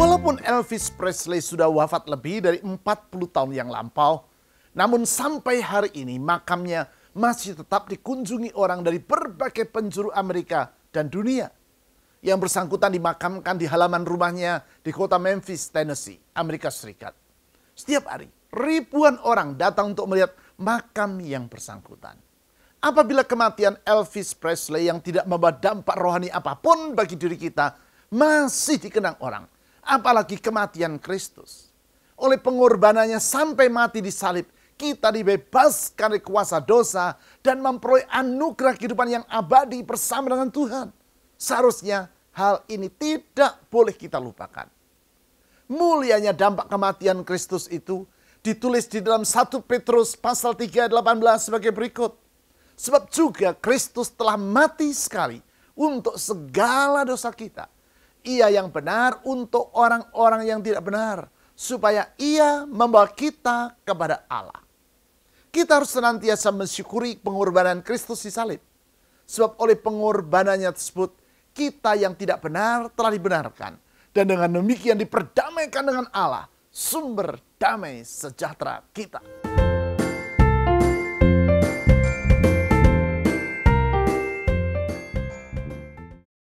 Walaupun Elvis Presley sudah wafat lebih dari 40 tahun yang lampau, namun sampai hari ini makamnya masih tetap dikunjungi orang dari berbagai penjuru Amerika dan dunia. Yang bersangkutan dimakamkan di halaman rumahnya di kota Memphis, Tennessee, Amerika Serikat. Setiap hari, ribuan orang datang untuk melihat makam yang bersangkutan. Apabila kematian Elvis Presley yang tidak membawa dampak rohani apapun bagi diri kita masih dikenang orang, apalagi kematian Kristus. Oleh pengorbanannya sampai mati di salib, kita dibebaskan dari kuasa dosa dan memperoleh anugerah kehidupan yang abadi bersama dengan Tuhan. Seharusnya hal ini tidak boleh kita lupakan. Mulianya dampak kematian Kristus itu ditulis di dalam 1 Petrus pasal 3 18 sebagai berikut. Sebab juga Kristus telah mati sekali untuk segala dosa kita ia yang benar untuk orang-orang yang tidak benar, supaya ia membawa kita kepada Allah. Kita harus senantiasa mensyukuri pengorbanan Kristus di salib. Sebab oleh pengorbanannya tersebut, kita yang tidak benar telah dibenarkan. Dan dengan demikian diperdamaikan dengan Allah, sumber damai sejahtera kita.